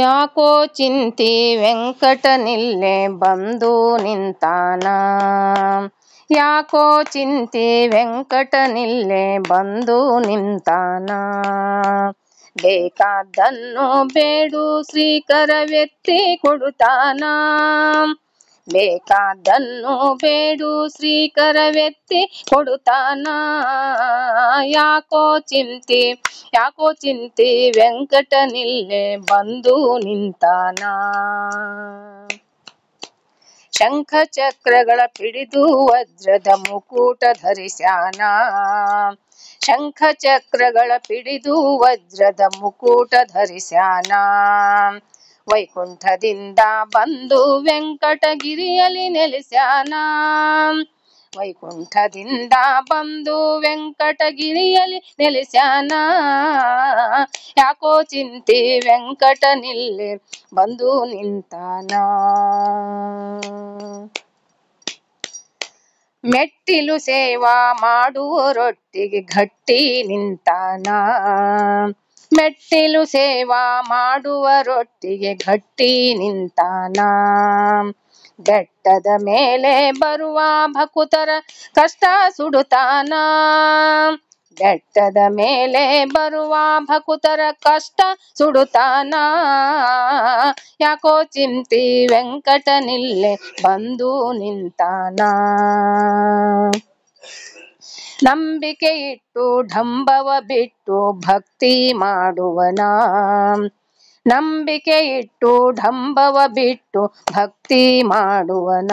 ಯಾಕೋ ಚಿಂತಿ ವೆಂಕಟನಿಲ್ಲೇ ಬಂದು ನಿಂತಾನ ಯಾಕೋ ಚಿಂತಿ ವೆಂಕಟನಿಲ್ಲೇ ಬಂದು ನಿಂತಾನ ಬೇಕಾದ್ದನ್ನು ಬೇಡು ಶ್ರೀಕರ ವ್ಯಕ್ತಿ ಕೊಡುತ್ತಾನ ಬೇಕಾದನ್ನು ಬೇಡು ಶ್ರೀಕರ ವ್ಯಕ್ತಿ ಕೊಡುತ್ತಾನ ಯಾಕೋ ಚಿಂತಿ ಯಾಕೋ ಚಿಂತಿ ನಿಲ್ಲೆ ಬಂದು ನಿಂತಾನ ಶಂಖ ಚಕ್ರಗಳ ಪಿಡಿದು ವಜ್ರದ ಮುಕುಟ ಧರಿಸ್ಯಾನ ಶಂಖ ಚಕ್ರಗಳ ಪಿಡಿದು ವಜ್ರದ ಮುಕುಟ ಧರಿಸ್ಯಾನ ವೈಕುಂಠದಿಂದ ಬಂದು ವೆಂಕಟಗಿರಿಯಲ್ಲಿ ನೆಲೆಸ್ಯಾನ ವೈಕುಂಠದಿಂದ ಬಂದು ವೆಂಕಟಗಿರಿಯಲ್ಲಿ ನೆಲೆಸ್ಯಾನ ಯಾಕೋ ಚಿಂತೆ ವೆಂಕಟ ನಿಲ್ಲೆ ಬಂದು ನಿಂತಾನ ಮೆಟ್ಟಿಲು ಸೇವಾ ಮಾಡುವರೊಟ್ಟಿಗೆ ಗಟ್ಟಿ ನಿಂತಾನ ಮೆಟ್ಟಿಲು ಸೇವಾ ಮಾಡುವ ರೊಟ್ಟಿಗೆ ಗಟ್ಟಿ ನಿಂತಾನ ಬೆಟ್ಟದ ಮೇಲೆ ಬರುವ ಭಕುತರ ಕಷ್ಟ ಸುಡುತಾನ ಬೆಟ್ಟದ ಮೇಲೆ ಬರುವ ಭಕುತರ ಕಷ್ಟ ಸುಡುತಾನ ಯಾಕೋ ಚಿಂತಿ ವೆಂಕಟನಿಲ್ಲೆ ಬಂದು ನಿಂತಾನ ನಂಬಿಕೆ ಇಟ್ಟು ಢಂಬವ ಬಿಟ್ಟು ಭಕ್ತಿ ಮಾಡುವನ ನಂಬಿಕೆ ಇಟ್ಟು ಢಂಬವ ಬಿಟ್ಟು ಭಕ್ತಿ ಮಾಡುವನ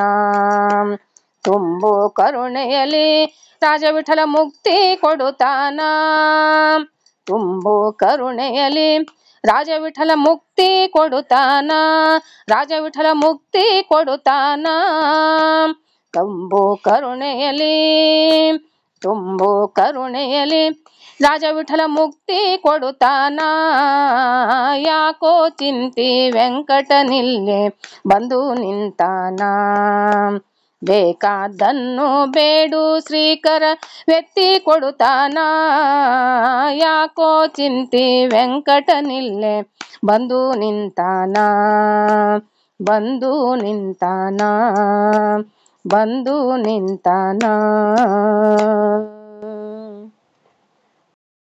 ತುಂಬು ಕರುಣೆಯಲ್ಲಿ ರಾಜವಿಠಲ ಮುಕ್ತಿ ಕೊಡುತ್ತಾನ ತುಂಬು ಕರುಣೆಯಲ್ಲಿ ರಾಜವಿಠಲ ಮುಕ್ತಿ ಕೊಡುತ್ತಾನ ರಾಜವಿಠಲ ಮುಕ್ತಿ ಕೊಡುತ್ತಾನ ತುಂಬು ಕರುಣೆಯಲ್ಲಿ ತುಂಬು ಕರುಣೆಯಲಿ ರಾಜವಿಠಲ ಮುಕ್ತಿ ಕೊಡುತ್ತಾನ ಯಾಕೋ ಚಿಂತಿ ವೆಂಕಟನಿಲ್ಲೆ ಬಂದು ನಿಂತಾನ ಬೇಕಾದನ್ನು ಬೇಡು ಶ್ರೀಕರ ವ್ಯಕ್ತಿ ಕೊಡುತ್ತಾನ ಯಾಕೋ ಚಿಂತಿ ವೆಂಕಟನಿಲ್ಲೆ ಬಂದು ನಿಂತಾನ ಬಂದು ನಿಂತಾನ ಬಂದು ನಿಂತಾನ